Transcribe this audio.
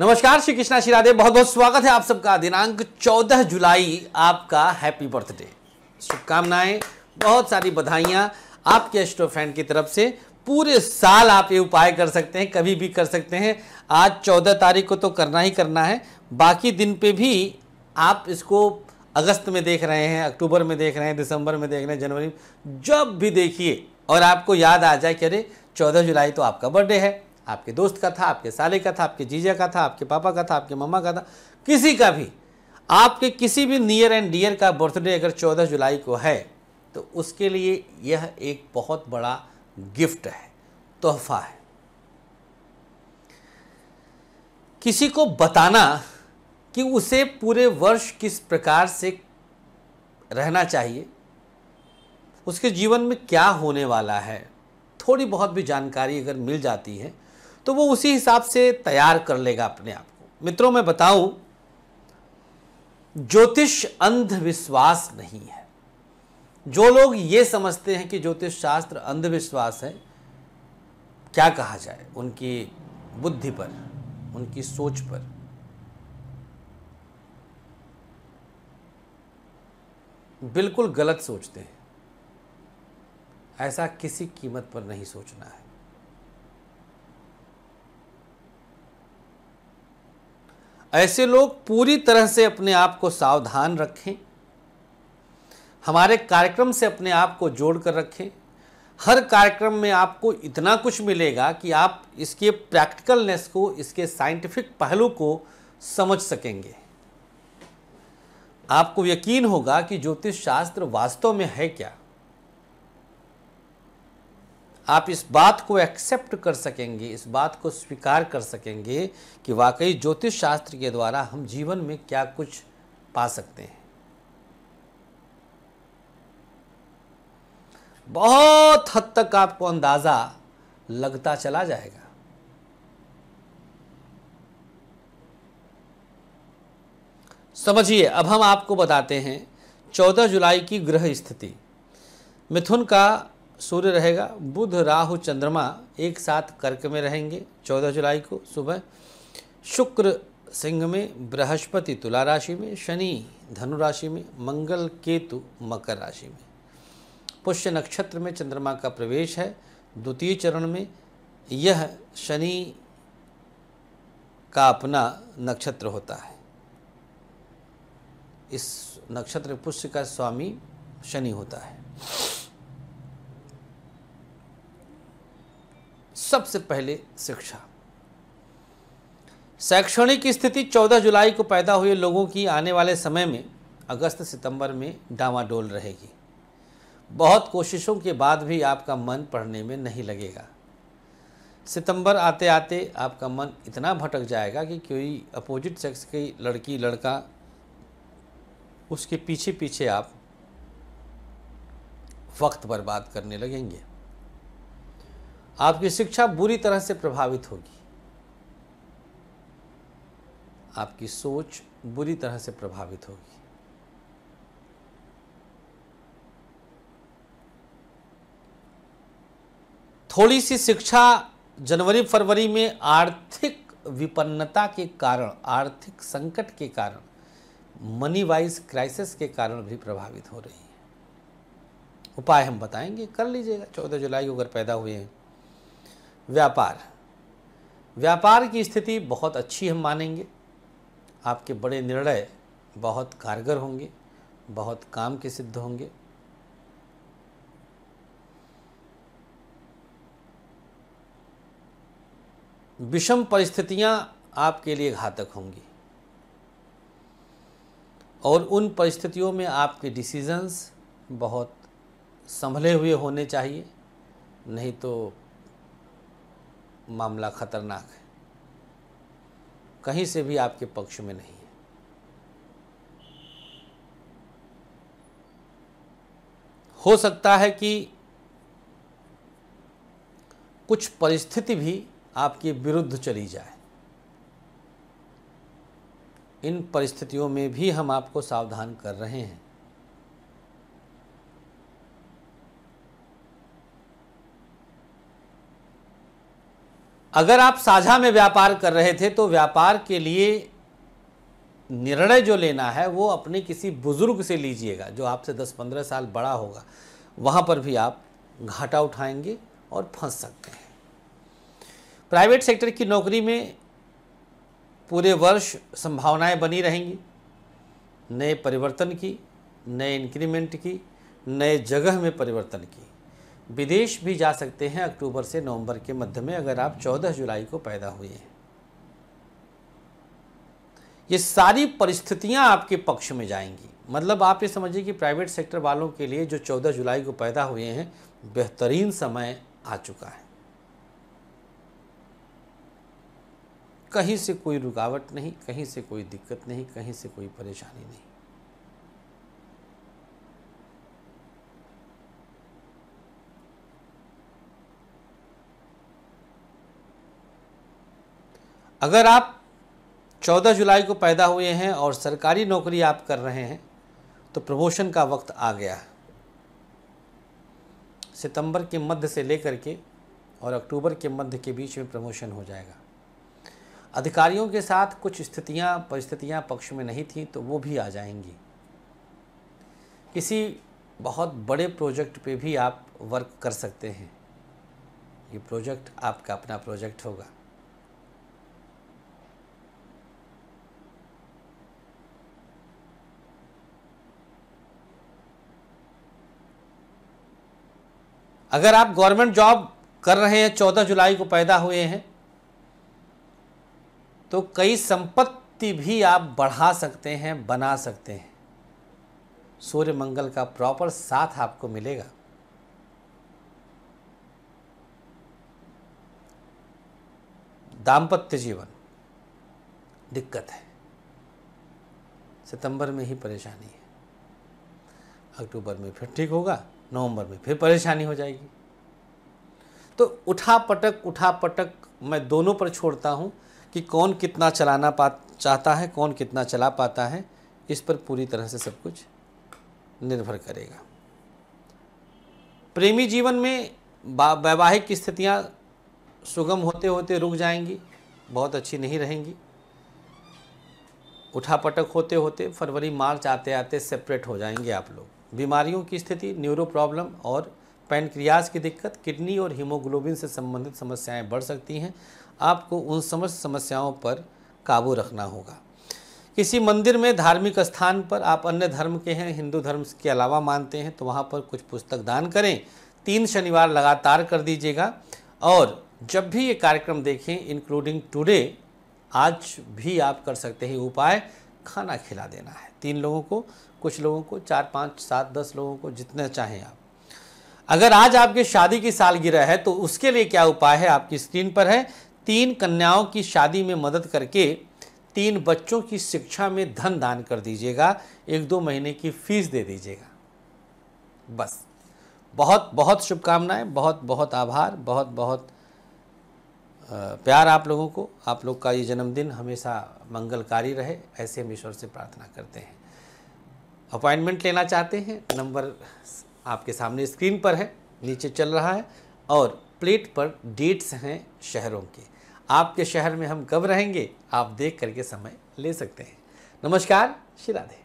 नमस्कार श्री कृष्णा शिरादे बहुत बहुत स्वागत है आप सबका दिनांक 14 जुलाई आपका हैप्पी बर्थडे शुभकामनाएं बहुत सारी बधाइयाँ आपके फैन की तरफ से पूरे साल आप ये उपाय कर सकते हैं कभी भी कर सकते हैं आज 14 तारीख को तो करना ही करना है बाकी दिन पे भी आप इसको अगस्त में देख रहे हैं अक्टूबर में देख रहे हैं दिसंबर में देख रहे हैं जनवरी जब भी देखिए और आपको याद आ जाए कि अरे चौदह जुलाई तो आपका बर्थडे है आपके दोस्त का था आपके साले का था आपके जीजा का था आपके पापा का था आपके मम्मा का था किसी का भी आपके किसी भी नियर एंड डियर का बर्थडे अगर 14 जुलाई को है तो उसके लिए यह एक बहुत बड़ा गिफ्ट है तोहफा है किसी को बताना कि उसे पूरे वर्ष किस प्रकार से रहना चाहिए उसके जीवन में क्या होने वाला है थोड़ी बहुत भी जानकारी अगर मिल जाती है तो वो उसी हिसाब से तैयार कर लेगा अपने आप को मित्रों मैं बताऊं ज्योतिष अंधविश्वास नहीं है जो लोग ये समझते हैं कि ज्योतिष शास्त्र अंधविश्वास है क्या कहा जाए उनकी बुद्धि पर उनकी सोच पर बिल्कुल गलत सोचते हैं ऐसा किसी कीमत पर नहीं सोचना है ऐसे लोग पूरी तरह से अपने आप को सावधान रखें हमारे कार्यक्रम से अपने आप को जोड़ कर रखें हर कार्यक्रम में आपको इतना कुछ मिलेगा कि आप इसके प्रैक्टिकलनेस को इसके साइंटिफिक पहलू को समझ सकेंगे आपको यकीन होगा कि ज्योतिष शास्त्र वास्तव में है क्या आप इस बात को एक्सेप्ट कर सकेंगे इस बात को स्वीकार कर सकेंगे कि वाकई ज्योतिष शास्त्र के द्वारा हम जीवन में क्या कुछ पा सकते हैं बहुत हद तक आपको अंदाज़ा लगता चला जाएगा समझिए अब हम आपको बताते हैं 14 जुलाई की ग्रह स्थिति मिथुन का सूर्य रहेगा बुध राहु चंद्रमा एक साथ कर्क में रहेंगे चौदह जुलाई को सुबह शुक्र सिंह में बृहस्पति तुला राशि में शनि धनु राशि में मंगल केतु मकर राशि में पुष्य नक्षत्र में चंद्रमा का प्रवेश है द्वितीय चरण में यह शनि का अपना नक्षत्र होता है इस नक्षत्र पुष्य का स्वामी शनि होता है सबसे पहले शिक्षा शैक्षणिक स्थिति 14 जुलाई को पैदा हुए लोगों की आने वाले समय में अगस्त सितंबर में डामाडोल रहेगी बहुत कोशिशों के बाद भी आपका मन पढ़ने में नहीं लगेगा सितंबर आते आते आपका मन इतना भटक जाएगा कि कोई अपोजिट सेक्स की लड़की लड़का उसके पीछे पीछे आप वक्त बर्बाद करने लगेंगे आपकी शिक्षा बुरी तरह से प्रभावित होगी आपकी सोच बुरी तरह से प्रभावित होगी थोड़ी सी शिक्षा जनवरी फरवरी में आर्थिक विपन्नता के कारण आर्थिक संकट के कारण मनी वाइज क्राइसिस के कारण भी प्रभावित हो रही है उपाय हम बताएंगे कर लीजिएगा चौदह जुलाई अगर पैदा हुए हैं व्यापार व्यापार की स्थिति बहुत अच्छी हम मानेंगे आपके बड़े निर्णय बहुत कारगर होंगे बहुत काम के सिद्ध होंगे विषम परिस्थितियां आपके लिए घातक होंगी और उन परिस्थितियों में आपके डिसीजंस बहुत संभले हुए होने चाहिए नहीं तो मामला खतरनाक है कहीं से भी आपके पक्ष में नहीं है हो सकता है कि कुछ परिस्थिति भी आपके विरुद्ध चली जाए इन परिस्थितियों में भी हम आपको सावधान कर रहे हैं अगर आप साझा में व्यापार कर रहे थे तो व्यापार के लिए निर्णय जो लेना है वो अपने किसी बुज़ुर्ग से लीजिएगा जो आपसे 10-15 साल बड़ा होगा वहाँ पर भी आप घाटा उठाएंगे और फंस सकते हैं प्राइवेट सेक्टर की नौकरी में पूरे वर्ष संभावनाएं बनी रहेंगी नए परिवर्तन की नए इंक्रीमेंट की नए जगह में परिवर्तन की विदेश भी जा सकते हैं अक्टूबर से नवंबर के मध्य में अगर आप 14 जुलाई को पैदा हुए हैं ये सारी परिस्थितियां आपके पक्ष में जाएंगी मतलब आप ये समझिए कि प्राइवेट सेक्टर वालों के लिए जो 14 जुलाई को पैदा हुए हैं बेहतरीन समय आ चुका है कहीं से कोई रुकावट नहीं कहीं से कोई दिक्कत नहीं कहीं से कोई परेशानी नहीं अगर आप 14 जुलाई को पैदा हुए हैं और सरकारी नौकरी आप कर रहे हैं तो प्रमोशन का वक्त आ गया है सितंबर के मध्य से लेकर के और अक्टूबर के मध्य के बीच में प्रमोशन हो जाएगा अधिकारियों के साथ कुछ स्थितियां परिस्थितियां पक्ष में नहीं थी तो वो भी आ जाएंगी किसी बहुत बड़े प्रोजेक्ट पे भी आप वर्क कर सकते हैं ये प्रोजेक्ट आपका अपना प्रोजेक्ट होगा अगर आप गवर्नमेंट जॉब कर रहे हैं चौदह जुलाई को पैदा हुए हैं तो कई संपत्ति भी आप बढ़ा सकते हैं बना सकते हैं सूर्य मंगल का प्रॉपर साथ आपको मिलेगा दाम्पत्य जीवन दिक्कत है सितंबर में ही परेशानी है अक्टूबर में फिर ठीक होगा नवंबर में फिर परेशानी हो जाएगी तो उठा पटक उठा पटक मैं दोनों पर छोड़ता हूँ कि कौन कितना चलाना पा चाहता है कौन कितना चला पाता है इस पर पूरी तरह से सब कुछ निर्भर करेगा प्रेमी जीवन में वैवाहिक स्थितियाँ सुगम होते होते रुक जाएंगी बहुत अच्छी नहीं रहेंगी उठापटक होते होते फरवरी मार्च आते आते सेपरेट हो जाएंगे आप लोग बीमारियों की स्थिति न्यूरो प्रॉब्लम और पैनक्रियाज की दिक्कत किडनी और हीमोग्लोबिन से संबंधित समस्याएं बढ़ सकती हैं आपको उन समस्त समस्याओं पर काबू रखना होगा किसी मंदिर में धार्मिक स्थान पर आप अन्य धर्म के हैं हिंदू धर्म के अलावा मानते हैं तो वहाँ पर कुछ पुस्तक दान करें तीन शनिवार लगातार कर दीजिएगा और जब भी ये कार्यक्रम देखें इंक्लूडिंग टुडे आज भी आप कर सकते हैं उपाय खाना खिला देना है तीन लोगों को कुछ लोगों को चार पाँच सात दस लोगों को जितना चाहें आप अगर आज आपकी शादी की सालगिरह है तो उसके लिए क्या उपाय है आपकी स्क्रीन पर है तीन कन्याओं की शादी में मदद करके तीन बच्चों की शिक्षा में धन दान कर दीजिएगा एक दो महीने की फीस दे दीजिएगा बस बहुत बहुत शुभकामनाएं बहुत बहुत आभार बहुत बहुत प्यार आप लोगों को आप लोग का ये जन्मदिन हमेशा मंगलकारी रहे ऐसे हम ईश्वर से प्रार्थना करते हैं अपॉइंटमेंट लेना चाहते हैं नंबर आपके सामने स्क्रीन पर है नीचे चल रहा है और प्लेट पर डेट्स हैं शहरों के आपके शहर में हम कब रहेंगे आप देख करके समय ले सकते हैं नमस्कार श्री राधे